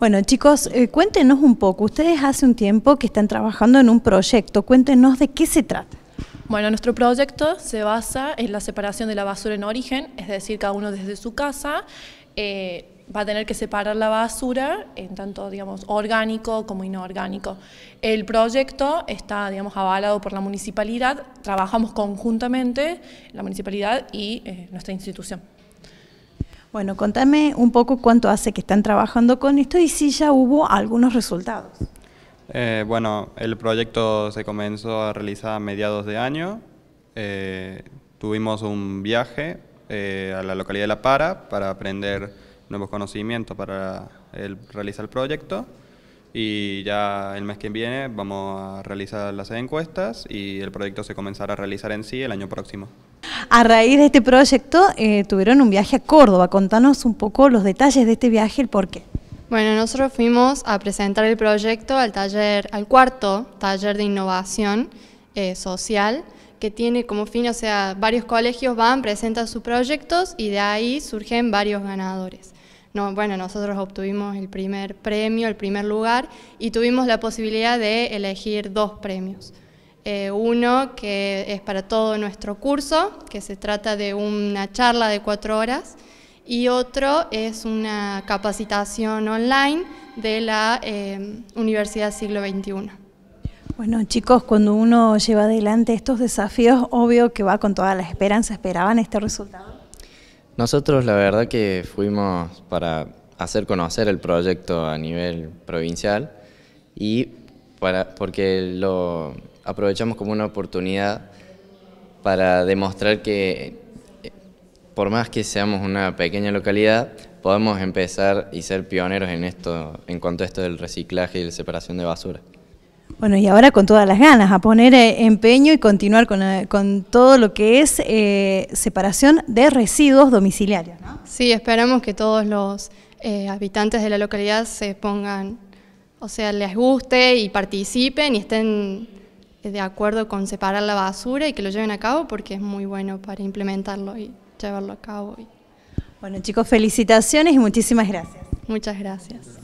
Bueno, chicos, eh, cuéntenos un poco. Ustedes hace un tiempo que están trabajando en un proyecto. Cuéntenos de qué se trata. Bueno, nuestro proyecto se basa en la separación de la basura en origen, es decir, cada uno desde su casa eh, va a tener que separar la basura en tanto, digamos, orgánico como inorgánico. El proyecto está, digamos, avalado por la municipalidad, trabajamos conjuntamente la municipalidad y eh, nuestra institución. Bueno, contame un poco cuánto hace que están trabajando con esto y si ya hubo algunos resultados. Eh, bueno, el proyecto se comenzó a realizar a mediados de año. Eh, tuvimos un viaje eh, a la localidad de La Para para aprender nuevos conocimientos para el, realizar el proyecto. Y ya el mes que viene vamos a realizar las encuestas y el proyecto se comenzará a realizar en sí el año próximo a raíz de este proyecto eh, tuvieron un viaje a Córdoba. Contanos un poco los detalles de este viaje, el porqué. Bueno, nosotros fuimos a presentar el proyecto al taller, al cuarto taller de innovación eh, social que tiene como fin, o sea, varios colegios van, presentan sus proyectos y de ahí surgen varios ganadores. bueno, nosotros obtuvimos el primer premio, el primer lugar y tuvimos la posibilidad de elegir dos premios. Eh, uno que es para todo nuestro curso, que se trata de una charla de cuatro horas, y otro es una capacitación online de la eh, Universidad Siglo XXI. Bueno chicos, cuando uno lleva adelante estos desafíos, obvio que va con toda la esperanza, ¿esperaban este resultado? Nosotros la verdad que fuimos para hacer conocer el proyecto a nivel provincial y para, porque lo, aprovechamos como una oportunidad para demostrar que eh, por más que seamos una pequeña localidad, podemos empezar y ser pioneros en esto, en cuanto a esto del reciclaje y la separación de basura. Bueno, y ahora con todas las ganas, a poner eh, empeño y continuar eh, con, todo lo que es separación de residuos domiciliarios. Sí, esperamos que todos los habitantes de la localidad se pongan, o sea, les guste y participen y estén eh, de acuerdo con separar la basura y que lo lleven a cabo porque es muy bueno para implementarlo y llevarlo a cabo. Bueno chicos, felicitaciones y muchísimas gracias. Muchas gracias.